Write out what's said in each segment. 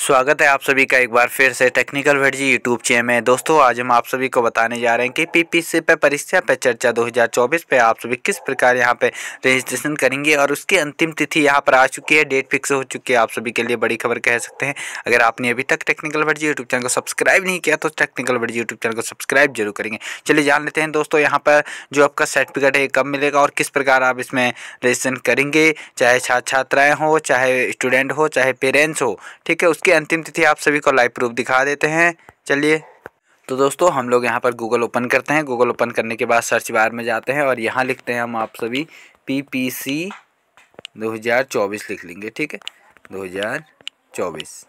स्वागत है आप सभी का एक बार फिर से टेक्निकल वर्जी यूट्यूब चैनल में दोस्तों आज हम आप सभी को बताने जा रहे हैं कि पीपीसी पे परीक्षा पे चर्चा 2024 पे आप सभी किस प्रकार यहां पे रजिस्ट्रेशन करेंगे और उसकी अंतिम तिथि यहां पर आ चुकी है डेट फिक्स हो चुकी है आप सभी के लिए बड़ी खबर कह सकते हैं अगर आपने अभी तक टेक्निकल वर्जी यूट्यूब चैनल को सब्सक्राइब नहीं किया तो टेक्निकल वर्जी यूट्यूब चैनल को सब्सक्राइब जरूर करेंगे चलिए जान लेते हैं दोस्तों यहाँ पर जो आपका सर्टिफिकेट है कब मिलेगा और किस प्रकार आप इसमें रजिस्ट्रेशन करेंगे चाहे छात्र छात्राएँ हो चाहे स्टूडेंट हो चाहे पेरेंट्स हो ठीक है उसके की अंतिम तिथि आप सभी को लाइव प्रूफ दिखा देते हैं चलिए तो दोस्तों हम लोग यहाँ पर गूगल ओपन करते हैं गूगल ओपन करने के बाद सर्च बार में जाते हैं और यहाँ लिखते हैं हम आप सभी पी पी सी दो हज़ार चौबीस लिख लेंगे ठीक है दो हज़ार चौबीस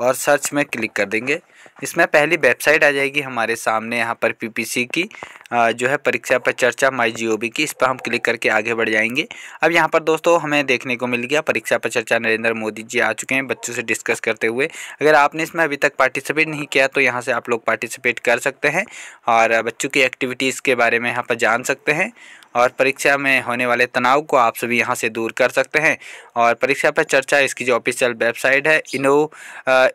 और सर्च में क्लिक कर देंगे इसमें पहली वेबसाइट आ जाएगी हमारे सामने यहाँ पर पीपीसी की जो है परीक्षा पर चर्चा माई जी की इस पर हम क्लिक करके आगे बढ़ जाएंगे अब यहाँ पर दोस्तों हमें देखने को मिल गया परीक्षा पर चर्चा नरेंद्र मोदी जी आ चुके हैं बच्चों से डिस्कस करते हुए अगर आपने इसमें अभी तक पार्टिसिपेट नहीं किया तो यहाँ से आप लोग पार्टिसिपेट कर सकते हैं और बच्चों की एक्टिविटीज़ के बारे में यहाँ पर जान सकते हैं और परीक्षा में होने वाले तनाव को आप सभी यहाँ से दूर कर सकते हैं और परीक्षा पर चर्चा इसकी जो ऑफिशियल वेबसाइट है इनो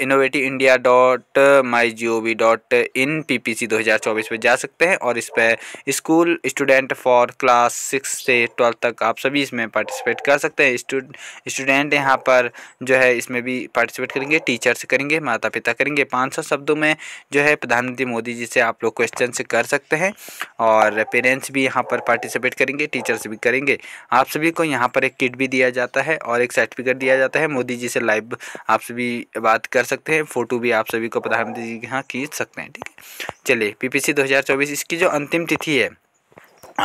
innovative India dot my G O V dot in P P C दो हज़ार चौबीस पर जा सकते हैं और इस पर school student for class six से ट्वेल्थ तक आप सभी इसमें पार्टिसिपेट कर सकते हैं स्टूडेंट यहाँ पर जो है इसमें भी पार्टिसिपेट करेंगे टीचर्स करेंगे माता पिता करेंगे पाँच सौ शब्दों में जो है प्रधानमंत्री मोदी जी से आप लोग क्वेश्चन कर सकते हैं और पेरेंट्स भी यहाँ पर पार्टिसिपेट पार्टिसिपेट करेंगे टीचर्स भी करेंगे आप सभी को यहाँ पर एक किट भी दिया जाता है और एक सर्टिफिकेट दिया जाता है मोदी जी से लाइव आप सभी बात कर सकते हैं फ़ोटो भी आप सभी को प्रधानमंत्री जी के यहाँ खींच सकते हैं ठीक है चलिए पीपीसी पी इसकी जो अंतिम तिथि है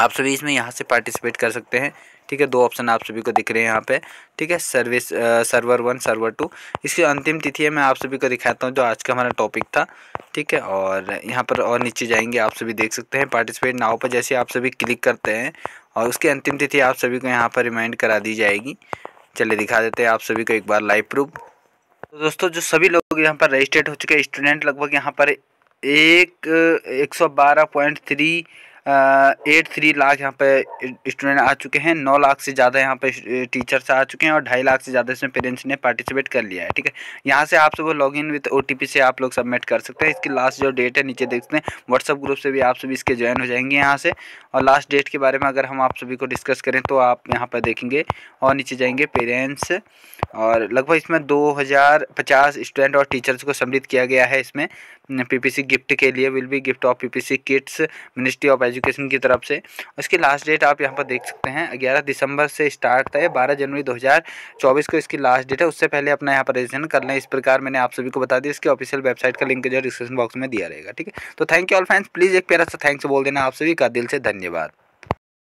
आप सभी इसमें यहाँ से पार्टिसिपेट कर सकते हैं ठीक है दो ऑप्शन आप सभी को दिख रहे हैं यहाँ पे ठीक है service server one server two इसकी अंतिम तिथि है मैं आप सभी को दिखाता हूँ जो आज का हमारा टॉपिक था ठीक है और यहाँ पर और नीचे जाएंगे आप सभी देख सकते हैं पार्टिसिपेट नाव पर जैसे आप सभी क्लिक करते हैं और उसकी अंतिम तिथि आप सभी को यहाँ पर रिमाइंड करा दी जाएगी चलिए दिखा देते हैं आप सभी को एक बार लाइव प्रूफ तो दोस्तों जो सभी लोग यहाँ पर रजिस्टर्ड हो चुके हैं स्टूडेंट लगभग यहाँ पर एक एक सौ बारह point three eight three lakh यहाँ पे स्टूडेंट आ चुके हैं नौ लाख से ज़्यादा यहाँ पे टीचर्स आ चुके हैं और ढाई लाख से ज़्यादा इसमें पेरेंट्स ने पार्टिसिपेट कर लिया है ठीक है यहाँ से आप सब लॉग इन विथ ओ से आप लोग सबमिट कर सकते हैं इसकी लास्ट जो डेट है नीचे देख सकते हैं व्हाट्सअप ग्रुप से भी आप सभी इसके ज्वाइन हो जाएंगे यहाँ से और लास्ट डेट के बारे में अगर हम आप सभी को डिस्कस करें तो आप यहाँ पर देखेंगे और नीचे जाएंगे पेरेंट्स और लगभग इसमें 2050 स्टूडेंट और टीचर्स को सम्मिलित किया गया है इसमें पीपीसी गिफ्ट के लिए will be gift of PPC kits ministry of education की तरफ से इसकी लास्ट डेट आप यहाँ पर देख सकते हैं 11 दिसंबर से स्टार्ट है 12 जनवरी 2024 को इसकी लास्ट डेट है उससे पहले अपना यहाँ पर रजिस्ट्रेशन कर लें इस प्रकार मैंने आप सभी को बता दिया इसकी ऑफिशियल वेबसाइट का लिंक जो डिस्क्रिप्शन बॉक्स में दिया रहेगा ठीक है तो thank you all friends please एक प्यारा सा थैंक्स बोल देना आप सभी का दिल से धन्यवाद